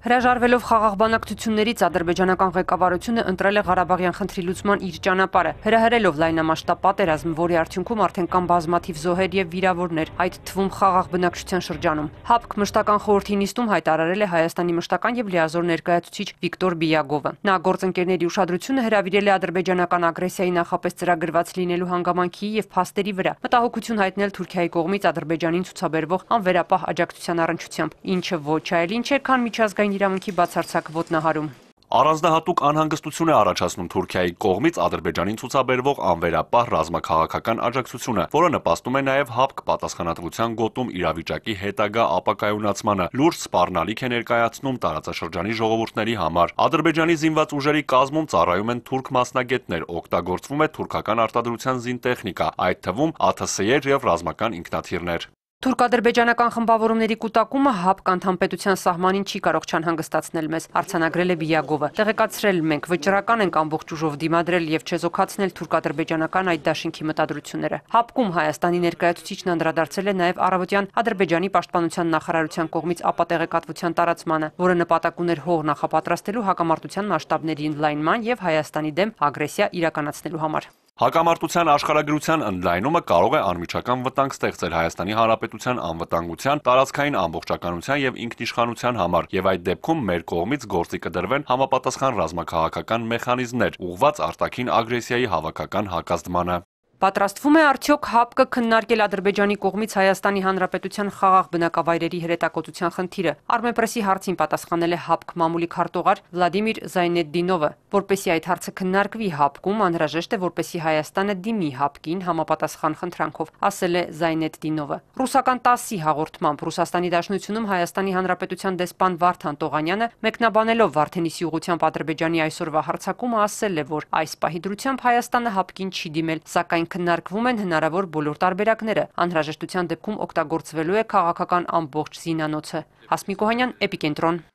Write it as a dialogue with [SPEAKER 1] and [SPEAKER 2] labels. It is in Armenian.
[SPEAKER 1] Հրաժարվելով խաղաղ բանակցություններից ադրբեջանական ղեկավարությունը ընտրել է Ղարաբաղյան խնդրի լուծման իր ճանապարհը, հրահրելով լայնամասշտաբ պատերազմ, որի արդյունքում արդեն կան բազմաթիվ զոհեր եւ վիրավորներ, այդ թվում խաղաղ բնակչության շրջանում։ ՀԱՊԿ մշտական խորհրդի նիստում հայտարարել է Հայաստանի մշտական եւ լիազոր ներկայացուցիչ Վիկտոր Բիյագովը։ Նա գործընկերների ուշադրությունը հրավիրել է ադրբեջանական ագրեսիայի նախապես ծրագրված լինելու հանգամանքի եւ փաստերի վրա, մտահոգություն հայտնել Թուրքիայի կողմից Ադրբեջանին ցուցաբերվող անվերապահ աջակցության առնչությամբ, ինչը ոչ այլ ինչ է, քան միջազգային մարդկային իրավունքի բացարձակ ոտնահարում։
[SPEAKER 2] Առանձնահատուկ անհանգստություն է առաջացնում Թուրքիայի կողմից Ադրբեջանին ցուցաբերվող անվերապահ ռազմաքաղաքական աջակցությունը, որը նպաստում է նաև հապկ պատասխանատվության գոտում իրավիճակի հետագա ապակայունացմանը, լուրջ սպառնալիք է ներկայացնում տարածաշրջանի ժողովուրդների համար։ Ադրբեջանի զինված ուժերի կազմում ծառայում են թուրք մասնագետներ, օգտագործվում է թուրքական արտադրության զինտեխնիկա, այդ թվում ԱԹՍ-եր եւ ռազմական ինքնաթիռներ։
[SPEAKER 1] Թուրք-ադրբեջանական խմբավորումների կուտակումը հապ կանթամպետության սահմանին չի կարող չանհանգստացնել մեզ, արցանագրել է Բիագովը։ Տեղեկացրել մենք վճռական ենք ամբողջ ուժով դիմադրել եւ չեզոքացնել թուրք-ադրբեջանական այդ դաշինքի մտադրությունները։ Հապկում Հայաստանի ներկայացուցիչն անդրադարձել է նաեւ առավոտյան Ադրբեջանի պաշտպանության նախարարության կողմից ապատեղեկատվության տարածմանը, որը նպատակ ուներ հող նախապատրաստելու հակամարտության մասշտաբների ընդլայնման եւ Հայաստանի դեմ ագրեսիա իրականացնելու համար։
[SPEAKER 2] Հակամարտության աշխարհագրության ընդլայնումը կարող է անմիջական վտանգ ստեղծել Հայաստանի Հանրապետության անվտանգության, տարածքային ամբողջականության եւ ինքնիշխանության համար, եւ այդ դեպքում մեր կողմից գործի կդրվեն համապատասխան ռազմաքաղաքական մեխանիզմներ՝ ուղղված արտաքին ագրեսիայի հավաքական հակազդմանը։
[SPEAKER 1] Պատրաստվում է արդյոք հապկը քննարկել ադրբեջանի կողմից Հայաստանի Հանրապետության խաղաղ բնակավայրերի հրետակոծության խնդիրը։ Արմեպրեսի հարցին պատասխանել է հապկ մամուլի քարտուղար Վլադիմիր Զայնեդդինովը, որպեսի այդ հարցը քննարկվի հապկում, անհրաժեշտ է որպեսի Հայաստանը դիմի հապկին համապատասխան խնդրանքով, ասել է Զայնեդդինովը։ Ռուսական 10-ի հաղորդմամբ Ռուսաստանի Դաշնությունում Հայաստանի Հանրապետության դեսպան Վարդան Տողանյանը մեկնաբանելով Վարդենիսի ուղությամբ Ադրբեջանի այսօրվա հարցակումը ասել է, որ այս պահի դրությամբ Հայաստանը հապկին չի դիմել, սակայն քննարկվում են հնարավոր բոլոր տարբերակները։ Անհրաժեշտության դեպքում օգտագործվելու է քաղաքական ամբողջ զինանոցը։ Հասմիկ Օհանյան, Էպիկենտրոն։